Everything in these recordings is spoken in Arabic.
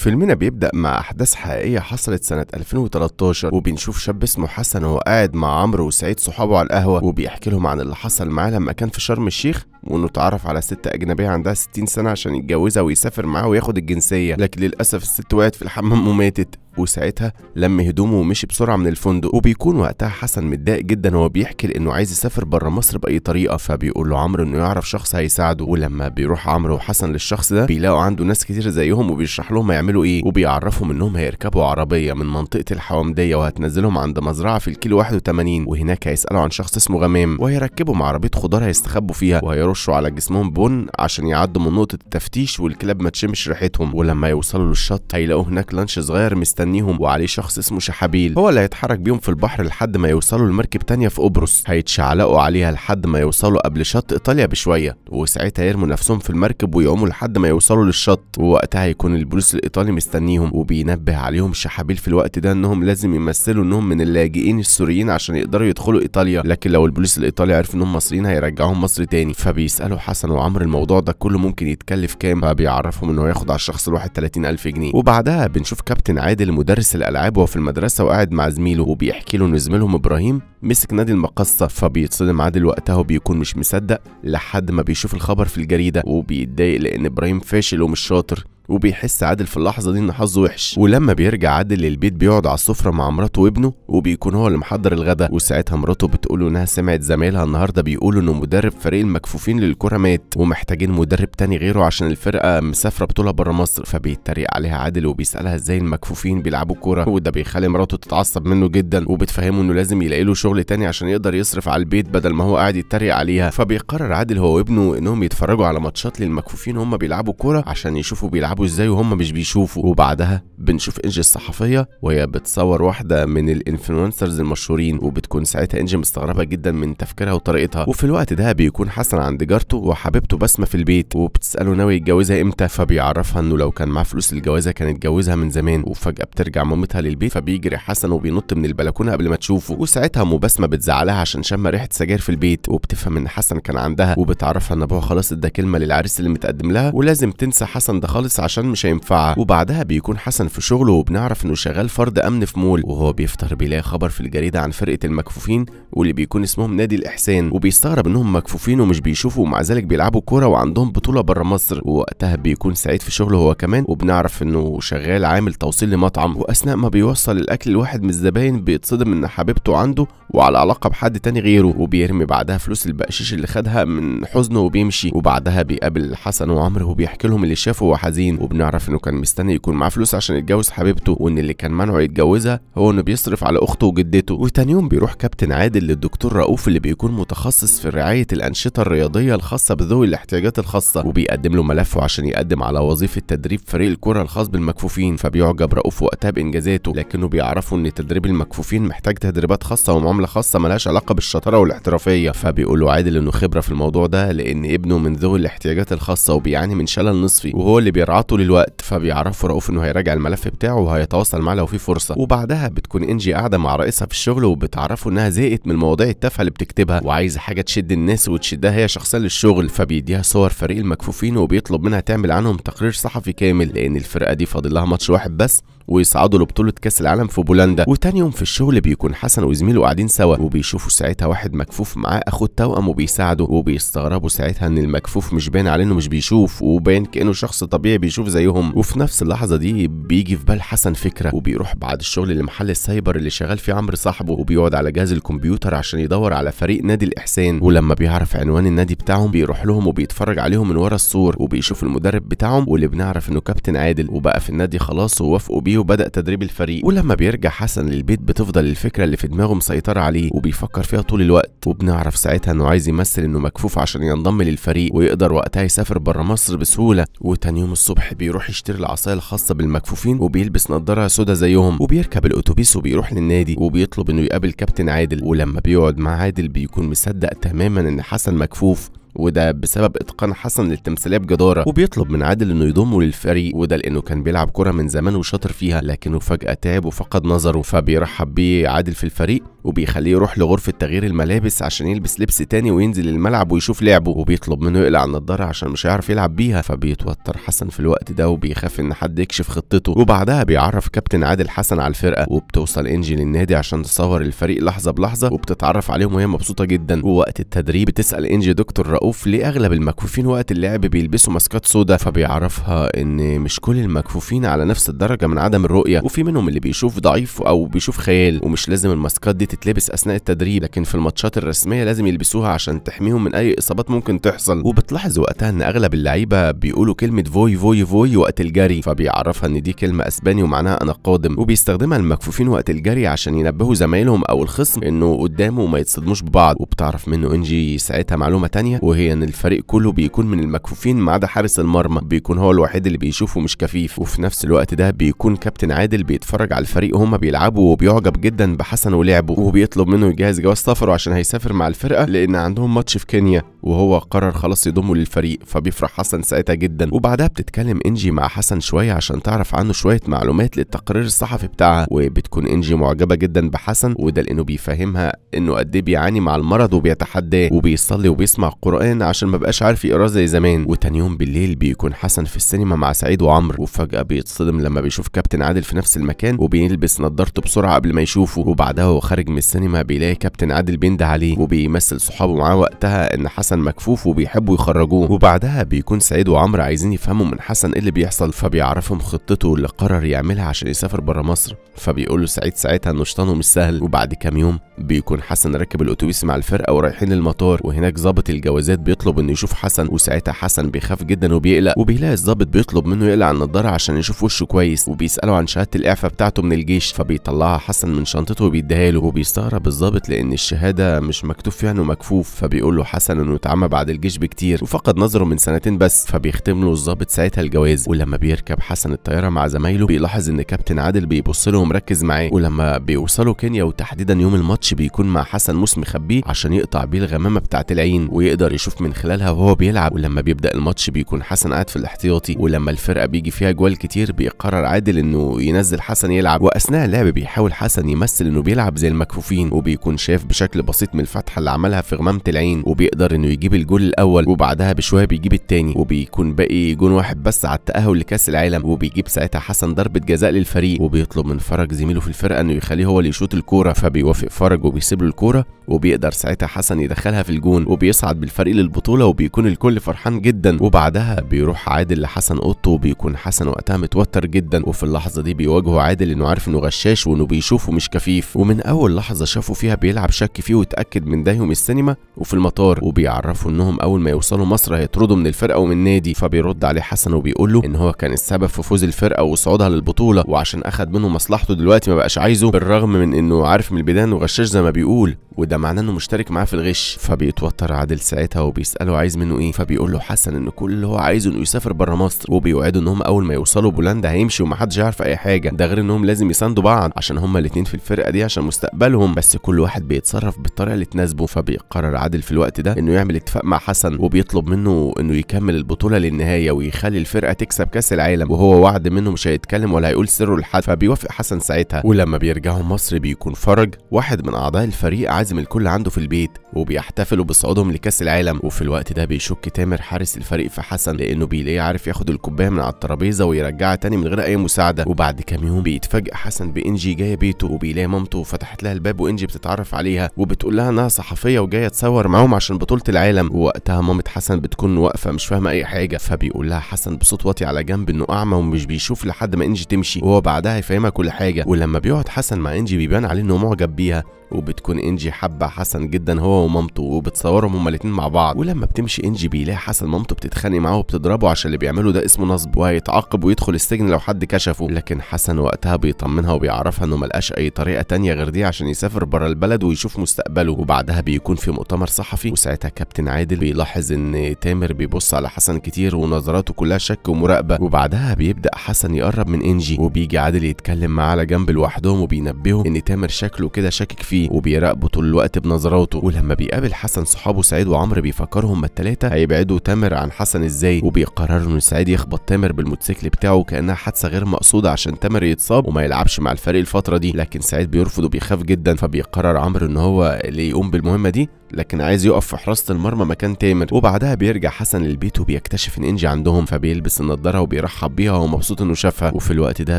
فيلمنا بيبدأ مع أحداث حقيقية حصلت سنة 2013 وبنشوف شاب اسمه حسن وهو قاعد مع عمرو وسعيد صحابه على القهوة وبيحكي لهم عن اللي حصل معاه لما كان في شرم الشيخ وإنه اتعرف على ست أجنبية عندها 60 سنة عشان يتجوزها ويسافر معاها وياخد الجنسية لكن للأسف الست وقعت في الحمام وماتت وساعتها لم هدومه ومشي بسرعه من الفندق وبيكون وقتها حسن متضايق جدا وهو بيحكي لانه عايز يسافر بره مصر باي طريقه فبيقول له عمرو انه يعرف شخص هيساعده ولما بيروح عمرو وحسن للشخص ده بيلاقوا عنده ناس كتير زيهم وبيشرح لهم هيعملوا ايه وبيعرفهم انهم هيركبوا عربيه من منطقه الحوامديه وهتنزلهم عند مزرعه في الكيلو 81 وهناك هيسالوا عن شخص اسمه غمام وهيركبوا مع عربيه خضار هيستخبوا فيها وهيرشوا على جسمهم بن عشان يعدوا من نقطه التفتيش والكلاب ما تشمش ريحتهم ولما يوصلوا للشط هيلاقوا هناك لانش صغير مست مستنيهم وعليه شخص اسمه شحابيل هو اللي هيتحرك بيهم في البحر لحد ما يوصلوا لمركب تانية في قبرص هيتشعلقوا عليها لحد ما يوصلوا قبل شط ايطاليا بشويه وساعتها يرموا نفسهم في المركب ويقوموا لحد ما يوصلوا للشط ووقتها هيكون البوليس الايطالي مستنيهم وبينبه عليهم شحابيل في الوقت ده انهم لازم يمثلوا انهم من اللاجئين السوريين عشان يقدروا يدخلوا ايطاليا لكن لو البوليس الايطالي عرف انهم مصريين هيرجعوهم مصر تاني فبيسالوا حسن وعمرو الموضوع ده كله ممكن يتكلف كام فبيعرفهم انه هياخد على الشخص الواحد 30000 جنيه وبعدها بنشوف كابتن عادل لمدرس الالعاب وهو في المدرسه وقاعد مع زميله وبيحكي له ان زميلهم ابراهيم مسك نادي المقصه فبيتصدم عادل وقتها وبيكون مش مصدق لحد ما بيشوف الخبر في الجريده وبيتضايق لان ابراهيم فاشل ومش شاطر وبيحس عادل في اللحظه دي ان حظه وحش ولما بيرجع عادل للبيت بيقعد على السفره مع مراته وابنه وبيكون هو اللي محضر الغدا وساعتها مراته بتقوله انها سمعت زمايلها النهارده بيقولوا انه مدرب فريق المكفوفين للكره مات ومحتاجين مدرب تاني غيره عشان الفرقه مسافره بطوله بره مصر فبيتريق عليها عادل وبيسالها ازاي المكفوفين بيلعبوا كوره وده بيخلي مراته تتعصب منه جدا وبتفهمه انه لازم يلاقي له شغل تاني عشان يقدر يصرف على البيت بدل ما هو قاعد يتريق عليها فبيقرر عادل هو وابنه انهم يتفرجوا على ماتشات للمكفوفين وهم بيلعبوا كوره عشان يشوفوا بيلعبوا بيسحبوا ازاي وهم مش بيشوفوا وبعدها بنشوف انجي الصحفيه وهي بتصور واحده من الانفلونسرز المشهورين وبتكون ساعتها انجي مستغربه جدا من تفكيرها وطريقتها وفي الوقت ده بيكون حسن عند جارته وحبيبته بسمه في البيت وبتساله ناوي يتجوزها امتى فبيعرفها انه لو كان معاه فلوس الجوازه كان اتجوزها من زمان وفجاه بترجع مامتها للبيت فبيجري حسن وبينط من البلكونه قبل ما تشوفه وساعتها ام بسمه بتزعلها عشان شم ريحه سجاير في البيت وبتفهم ان حسن كان عندها وبتعرفها ان ابوها خلاص ادى كلمه للعريس اللي متقدم لها ولازم تنسى حسن ده خالص عشان مش هينفعها وبعدها بيكون حسن في شغله وبنعرف انه شغال فرد امن في مول وهو بيفطر بيلاقي خبر في الجريده عن فرقه المكفوفين واللي بيكون اسمهم نادي الاحسان وبيستغرب انهم مكفوفين ومش بيشوفوا ومع ذلك بيلعبوا كوره وعندهم بطوله بره مصر ووقتها بيكون سعيد في شغله هو كمان وبنعرف انه شغال عامل توصيل لمطعم واثناء ما بيوصل الاكل لواحد من الزباين بيتصدم ان حبيبته عنده وعلى علاقه بحد تاني غيره وبيرمي بعدها فلوس البقشيش اللي خدها من حزنه وبيمشي وبعدها بيقابل حسن وعمرو وبيحكي لهم اللي شافه وحزين سنين وبنعرف انه كان مستني يكون معاه فلوس عشان يتجوز حبيبته وان اللي كان منعه يتجوزها هو انه بيصرف على اخته وجدته وتاني يوم بيروح كابتن عادل للدكتور رؤوف اللي بيكون متخصص في رعايه الانشطه الرياضيه الخاصه بذوي الاحتياجات الخاصه وبيقدم له ملفه عشان يقدم على وظيفه تدريب فريق الكره الخاص بالمكفوفين فبيعجب رؤوف وقتها بانجازاته لكنه بيعرفوا ان تدريب المكفوفين محتاج تدريبات خاصه ومعامله خاصه ملهاش علاقه بالشطاره والاحترافيه فبيقول له عادل انه خبره في الموضوع ده لان ابنه من ذوي الاحتياجات الخاصه وبيعاني من شلل نصفي وهو اللي بيرعاه تعطل الوقت فبيعرفوا رؤوف انه هيراجع الملف بتاعه وهيتواصل معاه لو في فرصه وبعدها بتكون انجي قاعده مع رئيسها في الشغل وبتعرفه انها زهقت من المواضيع التافهه اللي بتكتبها وعايزه حاجه تشد الناس وتشدها هي شخصيا للشغل فبيديها صور فريق المكفوفين وبيطلب منها تعمل عنهم تقرير صحفي كامل لان الفرقه دي فاضل لها ماتش واحد بس ويصعدوا لبطوله كاس العالم في بولندا وتاني يوم في الشغل بيكون حسن وزميله قاعدين سوا وبيشوفوا ساعتها واحد مكفوف معاه اخو التوأم وبيساعده وبيستغربوا ساعتها ان المكفوف مش باين عليه انه مش بيشوف وباين كانه شخص طبيعي بيشوف زيهم وفي نفس اللحظه دي بيجي في بال حسن فكره وبيروح بعد الشغل لمحل السايبر اللي شغال فيه عمرو صاحبه وبيقعد على جهاز الكمبيوتر عشان يدور على فريق نادي الاحسان ولما بيعرف عنوان النادي بتاعهم بيروح لهم وبيتفرج عليهم من ورا السور وبيشوف المدرب بتاعهم واللي بنعرف انه كابتن عادل وبقى في النادي خلاص ووافقوا بيه وبدأ تدريب الفريق ولما بيرجع حسن للبيت بتفضل الفكرة اللي في دماغه مسيطرة عليه وبيفكر فيها طول الوقت وبنعرف ساعتها انه عايز يمثل انه مكفوف عشان ينضم للفريق ويقدر وقتها يسافر بره مصر بسهولة وتاني يوم الصبح بيروح يشتري العصاية الخاصة بالمكفوفين وبيلبس نضارة سودا زيهم وبيركب الأتوبيس وبيروح للنادي وبيطلب انه يقابل كابتن عادل ولما بيقعد مع عادل بيكون مصدق تماما ان حسن مكفوف وده بسبب اتقان حسن للتمثيليه بجداره وبيطلب من عادل انه يضمه للفريق وده لانه كان بيلعب كوره من زمان وشاطر فيها لكنه فجاه تعب وفقد نظره فبيرحب بيه عادل في الفريق وبيخليه يروح لغرفه تغيير الملابس عشان يلبس لبس تاني وينزل الملعب ويشوف لعبه وبيطلب منه يقلع النضاره عشان مش هيعرف يلعب بيها فبيتوتر حسن في الوقت ده وبيخاف ان حد يكشف خطته وبعدها بيعرف كابتن عادل حسن على الفرقه وبتوصل انجي للنادي عشان تصور الفريق لحظه بلحظه وبتتعرف عليهم وهي مبسوطه جدا ووقت التدريب بتسال انجي دكتور رؤوف ليه اغلب المكفوفين وقت اللعب بيلبسوا ماسكات سودا فبيعرفها ان مش كل المكفوفين على نفس الدرجه من عدم الرؤيه وفي منهم اللي بيشوف ضعيف او بيشوف خيال ومش لازم الماسكات دي تتلبس اثناء التدريب لكن في الماتشات الرسميه لازم يلبسوها عشان تحميهم من اي اصابات ممكن تحصل وبتلاحظ وقتها ان اغلب اللعيبه بيقولوا كلمه فوي فوي فوي وقت الجري فبيعرفها ان دي كلمه اسباني ومعناها انا قادم وبيستخدمها المكفوفين وقت الجري عشان ينبهوا زمايلهم او الخصم انه قدامه وما يتصدموش ببعض وبتعرف منه انجي ساعتها معلومه تانية وهي ان الفريق كله بيكون من المكفوفين ما عدا حارس المرمى بيكون هو الوحيد اللي بيشوفه مش كفيف وفي نفس الوقت ده بيكون كابتن عادل بيتفرج على الفريق وهما بيلعبوا وبيعجب جدا بحسن ولعبه وبيطلب منه يجهز جواز سفره عشان هيسافر مع الفرقه لان عندهم ماتش في كينيا وهو قرر خلاص يضمه للفريق فبيفرح حسن ساعتها جدا وبعدها بتتكلم انجي مع حسن شويه عشان تعرف عنه شويه معلومات للتقرير الصحفي بتاعها وبتكون انجي معجبه جدا بحسن وده لانه بيفهمها انه قد ايه بيعاني مع المرض وبيتحداه وبيصلي وبيسمع قران القرآن عشان ما بقاش عارف يقراه زي زمان وتاني يوم بالليل بيكون حسن في السينما مع سعيد وعمرو وفجأة بيتصدم لما بيشوف كابتن عادل في نفس المكان وبيلبس نضارته بسرعة قبل ما يشوفه وبعدها وهو خارج من السينما بيلاقي كابتن عادل بينده عليه وبيمثل صحابه معاه وقتها إن حسن مكفوف وبيحبوا يخرجوه وبعدها بيكون سعيد وعمرو عايزين يفهموا من حسن إيه اللي بيحصل فبيعرفهم خطته اللي قرر يعملها عشان يسافر بره مصر فبيقول له سعيد ساعتها إنه شيطانه مش سهل وبعد كام يوم بيكون حسن راكب الأتوبيس مع الفرقة ورايحين المطار وهناك ظابط الجوازات بالذات بيطلب انه يشوف حسن وساعتها حسن بيخاف جدا وبيقلق وبيلاقي الظابط بيطلب منه يقلع النضاره عشان يشوف وشه كويس وبيساله عن شهاده الاعفاء بتاعته من الجيش فبيطلعها حسن من شنطته وبيديها له وبيستغرب الظابط لان الشهاده مش مكتوب فيها انه مكفوف فبيقول له حسن انه اتعمى بعد الجيش بكتير وفقد نظره من سنتين بس فبيختم له الظابط ساعتها الجواز ولما بيركب حسن الطياره مع زمايله بيلاحظ ان كابتن عادل بيبص له ومركز معاه ولما بيوصلوا كينيا وتحديدا يوم الماتش بيكون مع حسن موس مخبيه عشان يقطع بيه الغمامه بتاعت العين ويقدر يشوف من خلالها وهو بيلعب ولما بيبدا الماتش بيكون حسن قاعد في الاحتياطي ولما الفرقه بيجي فيها جوال كتير بيقرر عادل انه ينزل حسن يلعب واثناء اللعب بيحاول حسن يمثل انه بيلعب زي المكفوفين وبيكون شاف بشكل بسيط من الفتحه اللي عملها في غمامه العين وبيقدر انه يجيب الجول الاول وبعدها بشويه بيجيب الثاني وبيكون باقي جون واحد بس على التاهل لكاس العالم وبيجيب ساعتها حسن ضربه جزاء للفريق وبيطلب من فرج زميله في الفرقه انه يخليه هو اللي يشوط الكوره فبيوافق فرج وبيسيب له الكوره وبيقدر ساعتها حسن يدخلها في الجون وبيصعد بالفرق فريق للبطوله وبيكون الكل فرحان جدا وبعدها بيروح عادل لحسن اوضته وبيكون حسن وقتها متوتر جدا وفي اللحظه دي بيواجهه عادل انه عارف انه غشاش وانه بيشوفه مش كفيف ومن اول لحظه شافه فيها بيلعب شك فيه واتاكد من ده يوم السينما وفي المطار وبيعرفوا انهم اول ما يوصلوا مصر هيطردوا من الفرقه ومن النادي فبيرد عليه حسن وبيقول له ان هو كان السبب في فوز الفرقه وصعودها للبطوله وعشان اخد منه مصلحته دلوقتي ما بقاش عايزه بالرغم من انه عارف من البدايه انه غشاش زي ما بيقول وده معناه انه مشترك معاه في الغش فبيتوتر عادل ساعتها وبيساله عايز منه ايه فبيقول له حسن ان كل اللي هو عايزه انه يسافر بره مصر وبيوعده انهم اول ما يوصلوا بولندا هيمشوا ومحدش يعرف اي حاجه ده غير انهم لازم يساندوا بعض عشان هم الاثنين في الفرقه دي عشان مستقبلهم بس كل واحد بيتصرف بالطريقه اللي تناسبه فبيقرر عادل في الوقت ده انه يعمل اتفاق مع حسن وبيطلب منه انه يكمل البطوله للنهايه ويخلي الفرقه تكسب كاس العالم وهو وعد منه مش هيتكلم ولا هيقول سره لحد فبيوافق حسن ساعتها ولما بيرجعوا مصر بيكون فرج واحد من اعضاء الفريق عازم الكل عنده في البيت وبيحتفلوا بصعودهم لكاس العالم العالم وفي الوقت ده بيشك تامر حارس الفريق في حسن لانه بيلاقيه عارف ياخد الكوبايه من على الترابيزه ويرجعها تاني من غير اي مساعده وبعد كام يوم بيتفاجئ حسن بانجي جايه بيته وبيلاقي مامته فتحت لها الباب وانجي بتتعرف عليها وبتقول لها انها صحفيه وجايه تصور معاهم عشان بطوله العالم ووقتها مامه حسن بتكون واقفه مش فاهمه اي حاجه فبيقول لها حسن بصوت واطي على جنب انه اعمى ومش بيشوف لحد ما انجي تمشي وهو بعدها يفهمها كل حاجه ولما بيقعد حسن مع انجي بيبان عليه انه معجب بيها وبتكون انجي حابه حسن جدا هو ومامته وبتصورهم هما الاثنين مع بعض ولما بتمشي انجي بيلاقي حسن مامته بتتخانق معاه وبتضربه عشان اللي بيعمله ده اسمه نصب وهيتعاقب ويدخل السجن لو حد كشفه لكن حسن وقتها بيطمنها وبيعرفها انه ملقاش اي طريقه تانية غير دي عشان يسافر بره البلد ويشوف مستقبله وبعدها بيكون في مؤتمر صحفي وساعتها كابتن عادل بيلاحظ ان تامر بيبص على حسن كتير ونظراته كلها شك ومراقبه وبعدها بيبدا حسن يقرب من انجي وبيجي عادل يتكلم معاه على جنب لوحدهم وبينبهه ان تامر شكله كده شاكك فيه وبيراقبه طول الوقت بنظراته ولما بيقابل حسن صحابه سعيد وعمر بيفكرهم التلاتة هيبعدوا تامر عن حسن ازاي وبيقرروا ان سعيد يخبط تامر بالموتوسيكل بتاعه كانها حادثة غير مقصودة عشان تامر يتصاب وما يلعبش مع الفريق الفترة دي لكن سعيد بيرفض وبيخاف جدا فبيقرر عمرو ان هو اللي يقوم بالمهمة دي لكن عايز يقف في حراسه المرمى مكان تامر وبعدها بيرجع حسن للبيت وبيكتشف ان انجي عندهم فبيلبس النضاره وبيرحب بيها ومبسوط انه شافها وفي الوقت ده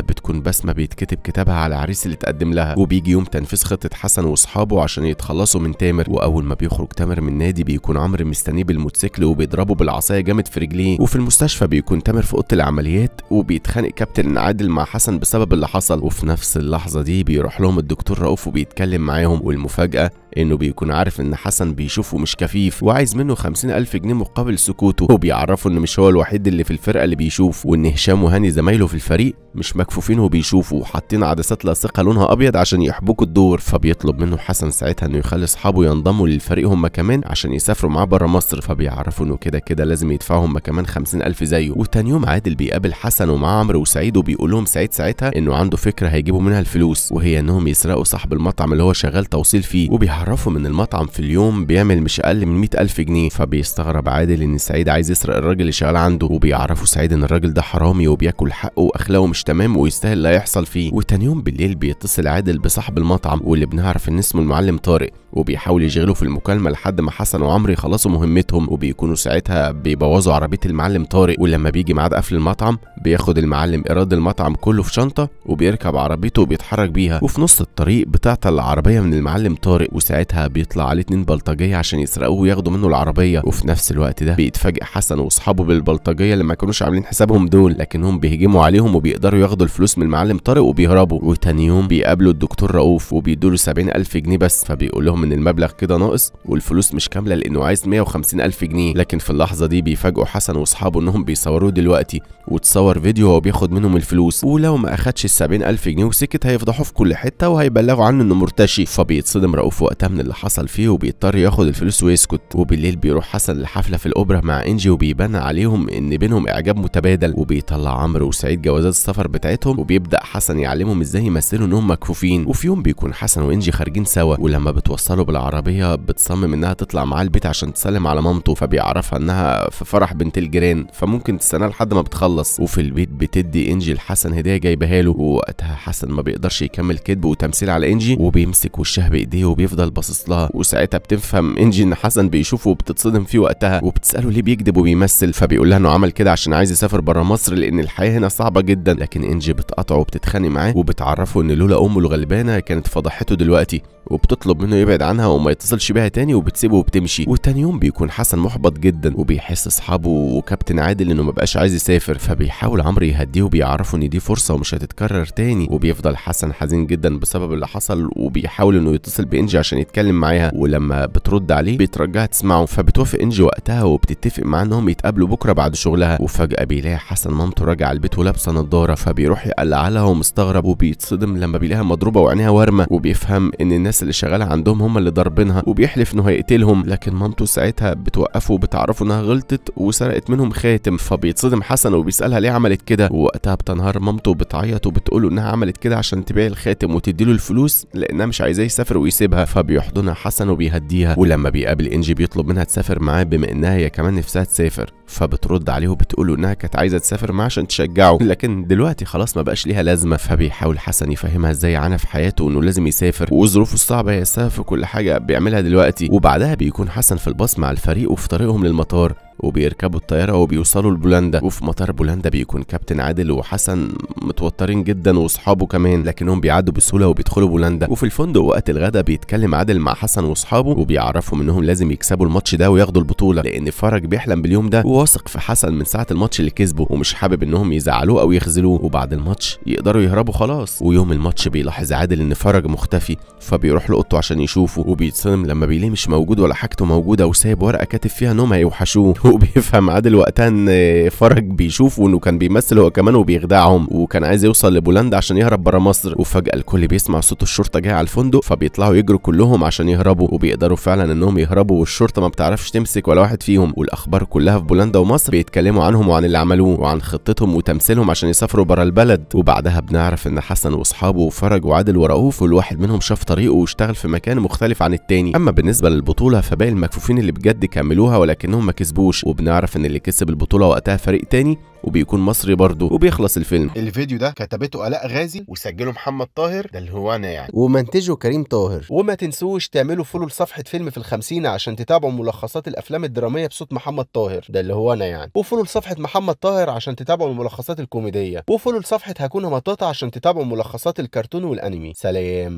بتكون بسمه بيتكتب كتابها على العريس اللي اتقدم لها وبيجي يوم تنفيذ خطه حسن واصحابه عشان يتخلصوا من تامر واول ما بيخرج تامر من النادي بيكون عمرو مستنيه بالموتوسيكل وبيضربه بالعصايه جامد في رجليه وفي المستشفى بيكون تامر في اوضه العمليات وبيتخانق كابتن عادل مع حسن بسبب اللي حصل وفي نفس اللحظه دي بيروح لهم الدكتور رؤوف وبيتكلم معاهم والمفاجاه انه بيكون عارف ان حسن بيشوفه مش كفيف وعايز منه 50000 جنيه مقابل سكوته وبيعرفه انه مش هو الوحيد اللي في الفرقه اللي بيشوف وان هشام وهاني زمايله في الفريق مش مكفوفين وبيشوفوا وحاطين عدسات لاصقه لونها ابيض عشان يحبكوا الدور فبيطلب منه حسن ساعتها انه يخلي اصحابه ينضموا للفريق هم كمان عشان يسافروا معاه بره مصر فبيعرفوا انه كده كده لازم يدفعوا هم كمان 50000 زيه وتاني يوم عادل بيقابل حسن ومعاه عمرو وسعيد وبيقول لهم سعيد ساعتها انه عنده فكره هيجيبوا منها الفلوس وهي انهم يسرقوا صاحب المطعم اللي هو شغال توصيل فيه بيعرفوا من المطعم في اليوم بيعمل مش اقل من 100 الف جنيه فبيستغرب عادل ان سعيد عايز يسرق الراجل اللي شغال عنده وبيعرفوا سعيد ان الراجل ده حرامي وبياكل حقه واخلاقه مش تمام ويستاهل اللي هيحصل فيه وتاني يوم بالليل بيتصل عادل بصاحب المطعم واللي بنعرف ان اسمه المعلم طارق وبيحاول يشغله في المكالمه لحد ما حسن وعمرو يخلصوا مهمتهم وبيكونوا ساعتها بيبوظوا عربيه المعلم طارق ولما بيجي ميعاد قفل المطعم بياخد المعلم ايراد المطعم كله في شنطه وبيركب عربيته وبيتحرك بيها وفي نص الطريق بتعطل العربيه من المعلم طارق ساعتها بيطلع عليه اتنين بلطجيه عشان يسرقوه وياخدوا منه العربيه وفي نفس الوقت ده بيتفاجئ حسن واصحابه بالبلطجيه اللي ما كانوش عاملين حسابهم دول لكنهم بيهجموا عليهم وبيقدروا ياخدوا الفلوس من المعلم طارق وبيهربوا وتاني يوم بيقابلوا الدكتور رؤوف وبيدوله 70000 جنيه بس فبيقول لهم ان المبلغ كده ناقص والفلوس مش كامله لانه عايز 150000 جنيه لكن في اللحظه دي بيفاجئوا حسن واصحابه انهم بيصوروه دلوقتي وتصور فيديو وهو بياخد منهم الفلوس ولو ما اخدش ال 70000 جنيه وسكت هيفضحوه في كل حته وهيبلغوا عنه انه مرتشي فبيتصدم رؤوف وقتها ساعتها من اللي حصل فيه وبيضطر ياخد الفلوس ويسكت وبالليل بيروح حسن لحفله في الاوبرا مع انجي وبيبان عليهم ان بينهم اعجاب متبادل وبيطلع عمرو وسعيد جوازات السفر بتاعتهم وبيبدا حسن يعلمهم ازاي يمثلوا انهم مكفوفين وفي يوم بيكون حسن وانجي خارجين سوا ولما بتوصله بالعربيه بتصمم انها تطلع معاه البيت عشان تسلم على مامته فبيعرفها انها في فرح بنت الجيران فممكن تستناه لحد ما بتخلص وفي البيت بتدي انجي لحسن هديه جايبها له ووقتها حسن ما بيقدرش يكمل كذب وتمثيل على انجي وبيمسك وشها بايديه وبيفضل باصص لها وساعتها بتفهم انجي ان حسن بيشوفه وبتتصدم فيه وقتها وبتساله ليه بيكذب وبيمثل فبيقول لها انه عمل كده عشان عايز يسافر بره مصر لان الحياه هنا صعبه جدا لكن انجي بتقاطعه وبتتخانق معاه وبتعرفه ان لولا امه الغلبانه كانت فضحته دلوقتي وبتطلب منه يبعد عنها وما يتصلش بيها تاني وبتسيبه وبتمشي وتاني يوم بيكون حسن محبط جدا وبيحس اصحابه وكابتن عادل انه مبقاش عايز يسافر فبيحاول عمرو يهديه وبيعرفه ان دي فرصه ومش هتتكرر تاني وبيفضل حسن حزين جدا بسبب اللي حصل وبيحاول انه يتصل بانجي عشان عشان يتكلم معاها ولما بترد عليه بيترجعها تسمعه فبتوافق انجي وقتها وبتتفق معاه انهم يتقابلوا بكره بعد شغلها وفجاه بيلاقي حسن مامته راجعه البيت ولابسه نضاره فبيروح يقلع لها ومستغرب وبيتصدم لما بيلاقيها مضروبه وعينيها وارمه وبيفهم ان الناس اللي شغاله عندهم هم اللي ضاربينها وبيحلف انه هيقتلهم لكن مامته ساعتها بتوقفه وبتعرفه انها غلطت وسرقت منهم خاتم فبيتصدم حسن وبيسالها ليه عملت كده ووقتها بتنهار مامته وبتعيط وبتقوله انها عملت كده عشان تبيع الخاتم وتديله الفلوس لانها مش عايزاه يسافر ويسيبها فبيحضنها حسن وبيهديها ولما بيقابل انجي بيطلب منها تسافر معاه بما انها هي كمان نفسها تسافر فبترد عليه وبتقول له انها كانت عايزه تسافر معاه عشان تشجعه لكن دلوقتي خلاص ما بقاش ليها لازمه فبيحاول حسن يفهمها ازاي عانى في حياته وانه لازم يسافر وظروفه الصعبه هي السبب في كل حاجه بيعملها دلوقتي وبعدها بيكون حسن في الباص مع الفريق وفي طريقهم للمطار وبيركبوا الطياره وبيوصلوا لبولندا وفي مطار بولندا بيكون كابتن عادل وحسن متوترين جدا واصحابه كمان لكنهم بيعدوا بسهوله وبيدخلوا بولندا وفي الفندق وقت الغدا بيتكلم عادل مع حسن واصحابه وبيعرفهم انهم لازم يكسبوا الماتش ده وياخدوا البطوله لان فرج بيحلم باليوم ده وواثق في حسن من ساعه الماتش اللي كسبه ومش حابب انهم يزعلوه او يخذلوه وبعد الماتش يقدروا يهربوا خلاص ويوم الماتش بيلاحظ عادل ان فرج مختفي فبيروح لاوضته عشان يشوفه وبيتصدم لما بيلاقيه مش موجود ولا حاجته موجوده وسايب ورقه كاتب فيها انهم هيوحشوه فاروق بيفهم عادل وقتها ان فرج بيشوف وانه كان بيمثل هو كمان وبيخدعهم وكان عايز يوصل لبولندا عشان يهرب بره مصر وفجاه الكل بيسمع صوت الشرطه جايه على الفندق فبيطلعوا يجروا كلهم عشان يهربوا وبيقدروا فعلا انهم يهربوا والشرطه ما بتعرفش تمسك ولا واحد فيهم والاخبار كلها في بولندا ومصر بيتكلموا عنهم وعن اللي عملوه وعن خطتهم وتمثيلهم عشان يسافروا بره البلد وبعدها بنعرف ان حسن واصحابه وفرج وعادل ورؤوف والواحد منهم شاف طريقه واشتغل في مكان مختلف عن التاني اما بالنسبه للبطوله فباقي المكفوفين اللي بجد كملوها ولكنهم ما كسبوش وبنعرف ان اللي كسب البطوله وقتها فريق تاني وبيكون مصري برضه وبيخلص الفيلم الفيديو ده كتبته الاء غازي وسجله محمد طاهر ده اللي هو انا يعني ومنتجه كريم طاهر وما تنسوش تعملوا فولو لصفحه فيلم في الخمسين عشان تتابعوا ملخصات الافلام الدراميه بصوت محمد طاهر ده اللي هو انا يعني وفولو لصفحه محمد طاهر عشان تتابعوا الملخصات الكوميديه وفولو لصفحه هكون مطاطا عشان تتابعوا ملخصات الكرتون والانمي سلام